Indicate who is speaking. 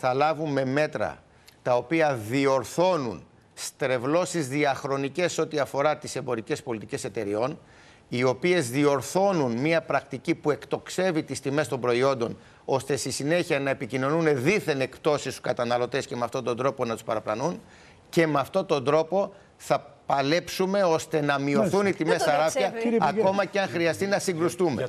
Speaker 1: θα λάβουμε μέτρα τα οποία διορθώνουν στρεβλώσεις διαχρονικές ό,τι αφορά τις εμπορικές πολιτικές εταιριών, οι οποίες διορθώνουν μια πρακτική που εκτοξεύει τις τιμές των προϊόντων, ώστε στη συνέχεια να επικοινωνούν δίθεν εκτόσεις στους καταναλωτές και με αυτόν τον τρόπο να τους παραπλανούν και με αυτόν τον τρόπο θα
Speaker 2: παλέψουμε ώστε να μειωθούν οι τιμές στα ράφια, ακόμα και αν χρειαστεί να συγκρουστούμε.